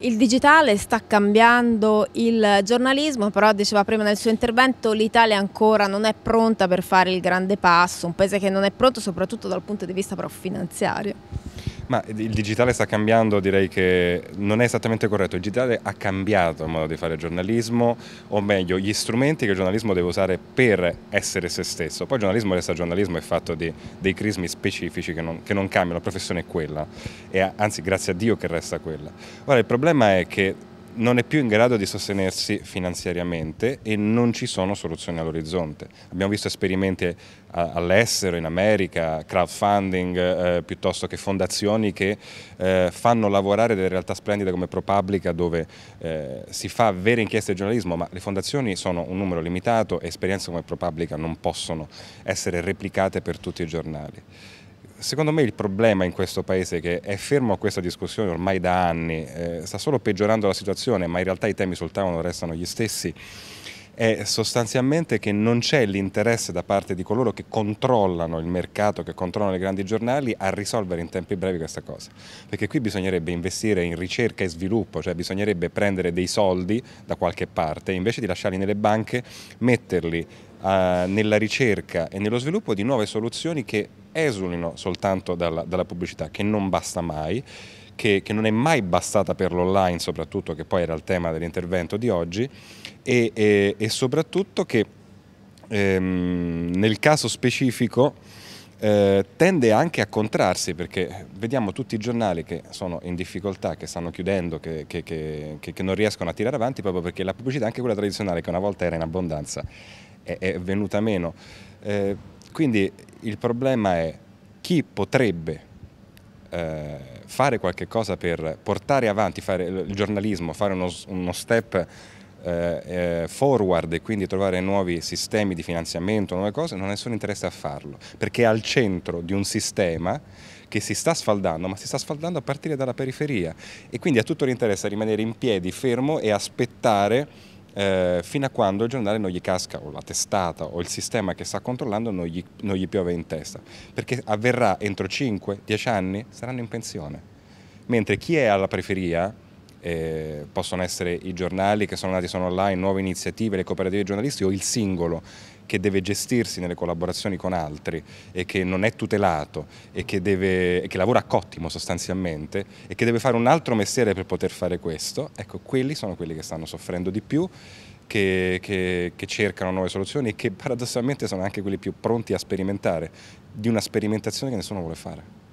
Il digitale sta cambiando il giornalismo, però diceva prima nel suo intervento l'Italia ancora non è pronta per fare il grande passo, un paese che non è pronto soprattutto dal punto di vista però finanziario. Ma il digitale sta cambiando, direi che non è esattamente corretto. Il digitale ha cambiato il modo di fare giornalismo, o meglio, gli strumenti che il giornalismo deve usare per essere se stesso. Poi il giornalismo resta giornalismo, è fatto di, dei crismi specifici che non, che non cambiano, la professione è quella, e anzi grazie a Dio che resta quella. Ora il problema è che non è più in grado di sostenersi finanziariamente e non ci sono soluzioni all'orizzonte. Abbiamo visto esperimenti eh, all'estero, in America, crowdfunding eh, piuttosto che fondazioni che eh, fanno lavorare delle realtà splendide come ProPublica dove eh, si fa vere inchieste di giornalismo, ma le fondazioni sono un numero limitato e esperienze come ProPublica non possono essere replicate per tutti i giornali secondo me il problema in questo Paese che è fermo a questa discussione ormai da anni, eh, sta solo peggiorando la situazione, ma in realtà i temi sul tavolo restano gli stessi, è sostanzialmente che non c'è l'interesse da parte di coloro che controllano il mercato, che controllano i grandi giornali, a risolvere in tempi brevi questa cosa. Perché qui bisognerebbe investire in ricerca e sviluppo, cioè bisognerebbe prendere dei soldi da qualche parte, invece di lasciarli nelle banche, metterli eh, nella ricerca e nello sviluppo di nuove soluzioni che esulino soltanto dalla, dalla pubblicità, che non basta mai, che, che, non è mai bastata per l'online soprattutto, che poi era il tema dell'intervento di oggi, e, e, e soprattutto che ehm, nel caso specifico eh, tende anche a contrarsi perché vediamo tutti i giornali che sono in difficoltà, che stanno chiudendo, che, che, che non riescono a tirare avanti proprio perché la pubblicità, anche quella tradizionale che una volta era in abbondanza, è, è venuta meno. Eh, quindi il problema è chi potrebbe eh, fare qualche cosa per portare avanti fare il giornalismo, fare uno, uno step eh, eh, forward e quindi trovare nuovi sistemi di finanziamento, nuove cose, non ha nessun interesse a farlo, perché è al centro di un sistema che si sta sfaldando, ma si sta sfaldando a partire dalla periferia e quindi ha tutto l'interesse a rimanere in piedi, fermo e aspettare eh, fino a quando il giornale non gli casca o la testata o il sistema che sta controllando non gli, non gli piove in testa, perché avverrà entro 5-10 anni, saranno in pensione. Mentre chi è alla periferia eh, possono essere i giornali che sono nati sono online, nuove iniziative, le cooperative giornalisti o il singolo che deve gestirsi nelle collaborazioni con altri e che non è tutelato e che, deve, che lavora a cottimo sostanzialmente e che deve fare un altro mestiere per poter fare questo, ecco quelli sono quelli che stanno soffrendo di più che, che, che, cercano nuove soluzioni e che paradossalmente sono anche quelli più pronti a sperimentare, di una sperimentazione che nessuno vuole fare.